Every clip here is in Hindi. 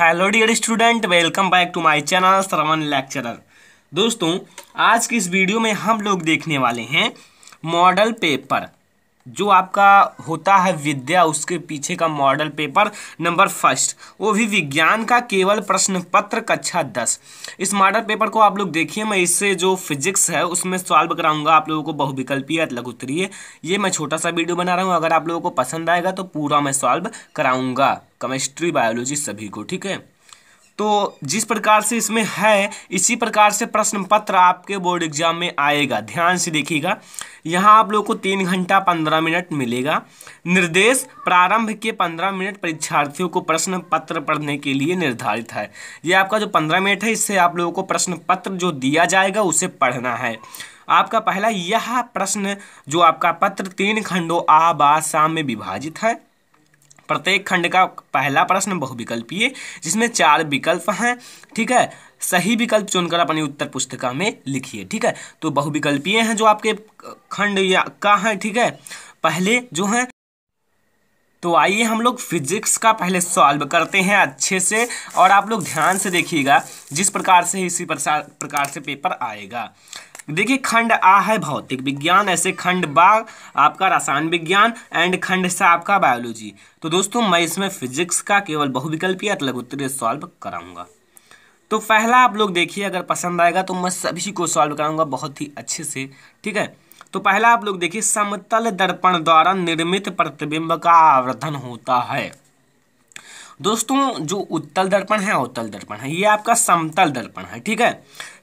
Hello dear student welcome back to my channel Shravan lecturer दोस्तों आज की इस वीडियो में हम लोग देखने वाले हैं मॉडल पेपर जो आपका होता है विद्या उसके पीछे का मॉडल पेपर नंबर फर्स्ट वो भी विज्ञान का केवल प्रश्न पत्र कक्षा दस इस मॉडल पेपर को आप लोग देखिए मैं इससे जो फिजिक्स है उसमें सॉल्व कराऊंगा आप लोगों को बहुविकल्पीय उत्तरीय ये मैं छोटा सा वीडियो बना रहा हूँ अगर आप लोगों को पसंद आएगा तो पूरा मैं सॉल्व कराऊंगा केमिस्ट्री बायोलॉजी सभी को ठीक है तो जिस प्रकार से इसमें है इसी प्रकार से प्रश्न पत्र आपके बोर्ड एग्जाम में आएगा ध्यान से देखिएगा यहाँ आप लोगों को तीन घंटा पंद्रह मिनट मिलेगा निर्देश प्रारंभ के पंद्रह मिनट परीक्षार्थियों को प्रश्न पत्र पढ़ने के लिए निर्धारित है ये आपका जो पंद्रह मिनट है इससे आप लोगों को प्रश्न पत्र जो दिया जाएगा उसे पढ़ना है आपका पहला यह प्रश्न जो आपका पत्र तीन खंडों आ बा में विभाजित है प्रत्येक खंड का पहला प्रश्न बहुविकल्पीय जिसमें चार विकल्प हैं ठीक है सही विकल्प चुनकर अपनी उत्तर पुस्तिका में लिखिए ठीक है तो बहुविकल्पीय हैं जो आपके खंड या का है ठीक है पहले जो हैं तो आइए हम लोग फिजिक्स का पहले सॉल्व करते हैं अच्छे से और आप लोग ध्यान से देखिएगा जिस प्रकार से इसी प्रकार से पेपर आएगा देखिए खंड आ है भौतिक विज्ञान ऐसे खंड बा आपका रसायन विज्ञान एंड खंड सा आपका बायोलॉजी तो दोस्तों मैं इसमें फिजिक्स का केवल बहुविकल्पी अतलग उत्तरीय सॉल्व कराऊंगा तो पहला आप लोग देखिए अगर पसंद आएगा तो मैं सभी को सॉल्व कराऊंगा बहुत ही अच्छे से ठीक है तो पहला आप लोग देखिए समतल दर्पण द्वारा निर्मित प्रतिबिंब का आवर्धन होता है दोस्तों जो उत्तल दर्पण है अवतल दर्पण है ये आपका समतल दर्पण है ठीक है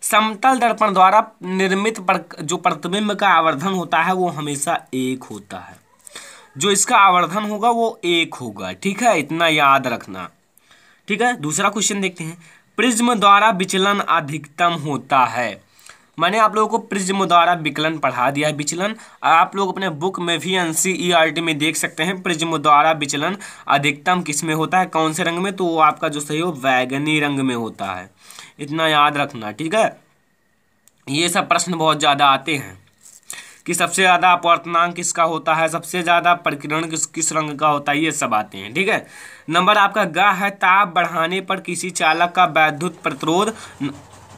समतल दर्पण द्वारा निर्मित पर, जो प्रतिबिंब का आवर्धन होता है वो हमेशा एक होता है जो इसका आवर्धन होगा वो एक होगा ठीक है इतना याद रखना ठीक है दूसरा क्वेश्चन देखते हैं प्रिज्म द्वारा विचलन अधिकतम होता है मैंने आप लोगों को प्रिज्म द्वारा विकलन पढ़ा दिया है विचलन आप लोग अपने बुक में भी एन टी e में देख सकते हैं प्रिज्म द्वारा विचलन अधिकतम किस में होता है कौन से रंग में तो वो आपका जो सही हो वैगनी रंग में होता है इतना याद रखना ठीक है ये सब प्रश्न बहुत ज़्यादा आते हैं कि सबसे ज़्यादा अपवर्तनांक किसका होता है सबसे ज़्यादा प्रकिरण किस किस रंग का होता है ये सब आते हैं ठीक है नंबर आपका ग है ताप बढ़ाने पर किसी चालक का वैद्युत प्रतिरोध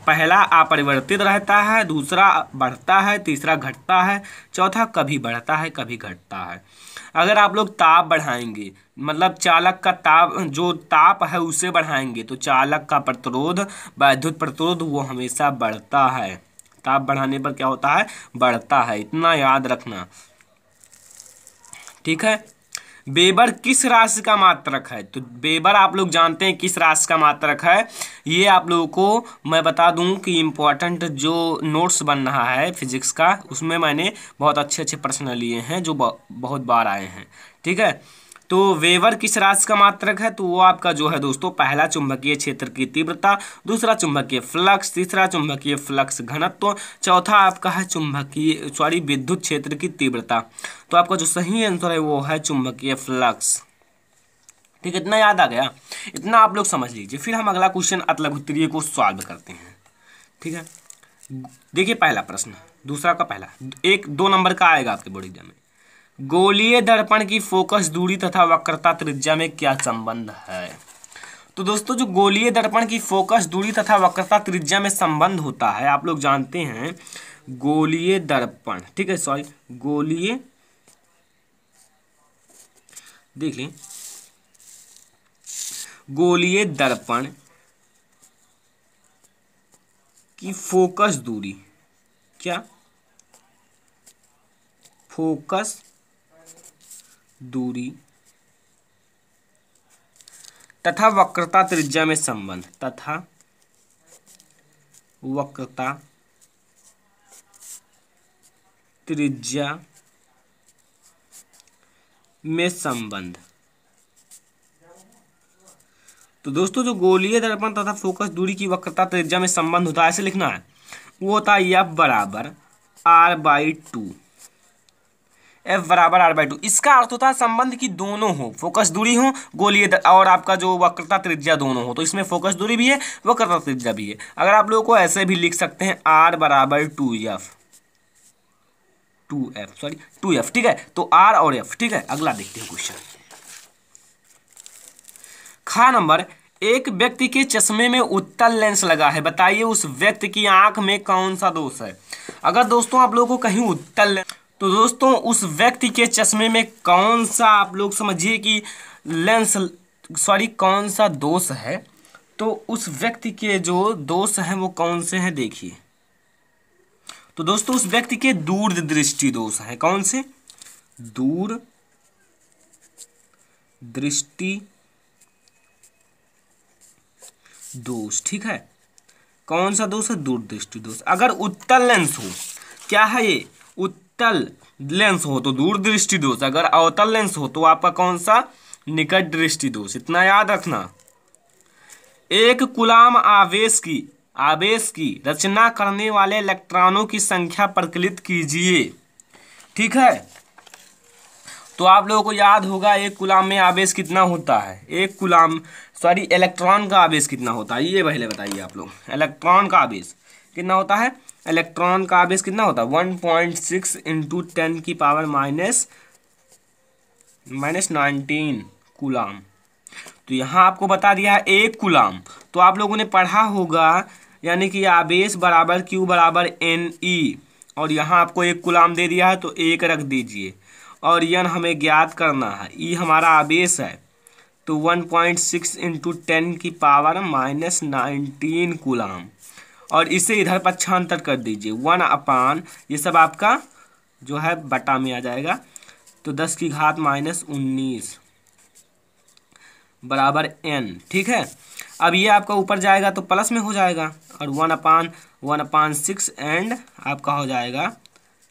पहला अपरिवर्तित रहता है दूसरा बढ़ता है तीसरा घटता है चौथा कभी बढ़ता है कभी घटता है अगर आप लोग ताप बढ़ाएंगे मतलब चालक का ताप जो ताप है उसे बढ़ाएंगे तो चालक का प्रतिरोध वैद्युत प्रतिरोध वो हमेशा बढ़ता है ताप बढ़ाने पर क्या होता है बढ़ता है इतना याद रखना ठीक है बेबर किस राशि का मात्रक है तो बेबर आप लोग जानते हैं किस राशि का मात्रक है ये आप लोगों को मैं बता दूं कि इम्पॉर्टेंट जो नोट्स बन रहा है फिजिक्स का उसमें मैंने बहुत अच्छे अच्छे प्रश्न लिए हैं जो बहुत बार आए हैं ठीक है तो वेवर किस राशि का मात्रक है तो वो आपका जो है दोस्तों पहला चुंबकीय क्षेत्र की तीव्रता दूसरा चुंबकीय फ्लक्स तीसरा चुंबकीय फ्लक्स घनत्व चौथा आपका है चुंबकीय सॉरी विद्युत क्षेत्र की तीव्रता तो आपका जो सही आंसर है वो है चुंबकीय फ्लक्स ठीक है इतना याद आ गया इतना आप लोग समझ लीजिए फिर हम अगला क्वेश्चन अतलघुत्रीय को सॉल्व करते हैं ठीक है देखिए पहला प्रश्न दूसरा का पहला एक दो नंबर का आएगा आपके बोर्ड एग्जाम में गोलीय दर्पण की फोकस दूरी तथा वक्रता त्रिज्या में क्या संबंध है तो दोस्तों जो गोलीय दर्पण की फोकस दूरी तथा वक्रता त्रिज्या में संबंध होता है आप लोग जानते हैं गोलीय दर्पण ठीक है सॉरी गोलीय देख लें गोलीय दर्पण की फोकस दूरी क्या फोकस दूरी तथा वक्रता त्रिज्या में संबंध तथा वक्रता त्रिज्या में संबंध तो दोस्तों जो गोलीय दर्पण तथा फोकस दूरी की वक्रता त्रिज्या में संबंध होता है ऐसे लिखना है वो होता है यफ बराबर आर बाई टू एफ बराबर आर बाई टू इसका अर्थ होता है संबंध की दोनों हो फोकस दूरी हो गोलीय और आपका जो वक्रता त्रिज्या दोनों हो तो इसमें फोकस दूरी भी है वक्रता त्रिज्या भी है अगर आप लोगों को ऐसे भी लिख सकते हैं आर बराबर two F two F sorry two F ठीक है तो आर और एफ ठीक है अगला देखते हैं क्वेश्चन खा नंबर एक व्यक्ति के चश्मे में उत्तल लेंस लगा है बताइए उस व्यक्ति की आंख में कौन सा दोष है अगर दोस्तों आप लोगों को कहीं उत्तल लेंस तो दोस्तों उस व्यक्ति के चश्मे में कौन सा आप लोग समझिए कि लेंस सॉरी कौन सा दोष है तो उस व्यक्ति के जो दोष हैं वो कौन से हैं देखिए तो दोस्तों उस व्यक्ति के दूर दृष्टि दोष है कौन से दूर दृष्टि दोष ठीक है कौन सा दोष है दूरदृष्टि दोष अगर उत्तल लेंस हो क्या है ये उत्तर अवतल लेंस हो तो दूर दृष्टि दोष अगर अवतल लेंस हो तो आपका कौन सा निकट दृष्टि दोष इतना याद रखना एक गुलाम आवेश की आवेश की रचना करने वाले इलेक्ट्रॉनों की संख्या प्रकलित कीजिए ठीक है तो आप लोगों को याद होगा एक गुलाम में आवेश कितना होता है एक गुलाम सॉरी इलेक्ट्रॉन का आवेश कितना होता है ये पहले बताइए आप लोग इलेक्ट्रॉन का आवेश कितना होता है इलेक्ट्रॉन का आवेश कितना होता है one point six into ten की power minus minus nineteen coulomb तो यहाँ आपको बता दिया है एक कुलाम तो आप लोगों ने पढ़ा होगा यानी कि आवेश बराबर क्यू बराबर एन ई e। और यहाँ आपको एक कुलाम दे दिया है तो एक रख दीजिए और यन हमें ज्ञात करना है ई हमारा आवेश है तो 1.6 पॉइंट सिक्स इंटू टेन की पावर माइनस नाइनटीन कुलाम और इसे इधर पक्षांतर कर दीजिए वन अपान ये सब आपका जो है बटा में आ जाएगा तो दस की घात माइनस उन्नीस बराबर एन ठीक है अब ये आपका ऊपर जाएगा तो प्लस में हो जाएगा और one upon one upon six and आपका हो जाएगा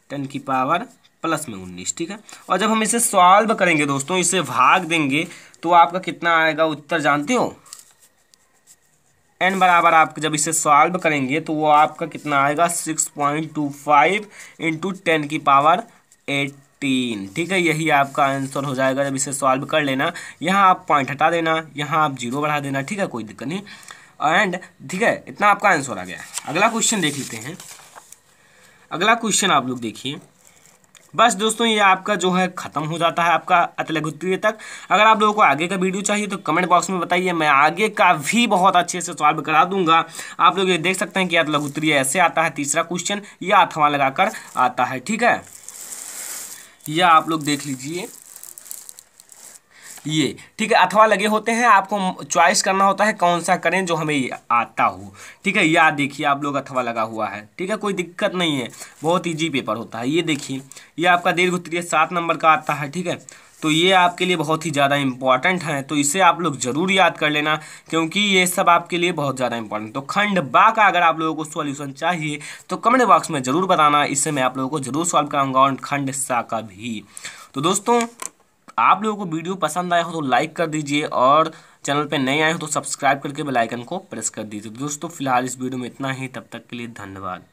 टेन की पावर प्लस में उन्नीस ठीक है और जब हम इसे सॉल्व करेंगे दोस्तों इसे भाग देंगे तो आपका कितना आएगा उत्तर जानते हो एन बराबर आप जब इसे सॉल्व करेंगे तो वो आपका कितना आएगा six point two five into ten की पावर एटीन ठीक है यही आपका आंसर हो जाएगा जब इसे सॉल्व कर लेना यहाँ आप पॉइंट हटा देना यहाँ आप जीरो बढ़ा देना ठीक है कोई दिक्कत नहीं एंड ठीक है इतना आपका आंसर आ गया अगला क्वेश्चन देख लेते हैं अगला क्वेश्चन आप लोग देखिए बस दोस्तों ये आपका जो है ख़त्म हो जाता है आपका अतलगुत्तीय तक अगर आप लोगों को आगे का वीडियो चाहिए तो कमेंट बॉक्स में बताइए मैं आगे का भी बहुत अच्छे से सॉल्व करा दूंगा आप लोग ये देख सकते हैं कि अतलगुत्तीय ऐसे आता है तीसरा क्वेश्चन या अथवा लगाकर आता है ठीक है यह आप लोग देख लीजिए ये ठीक है अथवा लगे होते हैं आपको चॉइस करना होता है कौन सा करें जो हमें आता हो ठीक है या देखिए आप लोग अथवा लगा हुआ है ठीक है कोई दिक्कत नहीं है बहुत ईजी पेपर होता है ये देखिए ये आपका दीर्घ उत्तरीय सात नंबर का आता है ठीक है तो ये आपके लिए बहुत ही ज़्यादा इम्पॉर्टेंट है तो इसे आप लोग जरूर याद कर लेना क्योंकि ये सब आपके लिए बहुत ज़्यादा इम्पॉर्टेंट तो खंड बा का अगर आप लोगों को सॉल्यूशन चाहिए तो कमेंट बॉक्स में ज़रूर बताना इससे मैं आप लोगों को ज़रूर सॉल्व कराऊंगा और खंड सा का भी तो दोस्तों आप लोगों को वीडियो पसंद आया हो तो लाइक कर दीजिए और चैनल पे नए आए हो तो सब्सक्राइब करके बेल आइकन को प्रेस कर दीजिए दोस्तों फिलहाल इस वीडियो में इतना ही तब तक के लिए धन्यवाद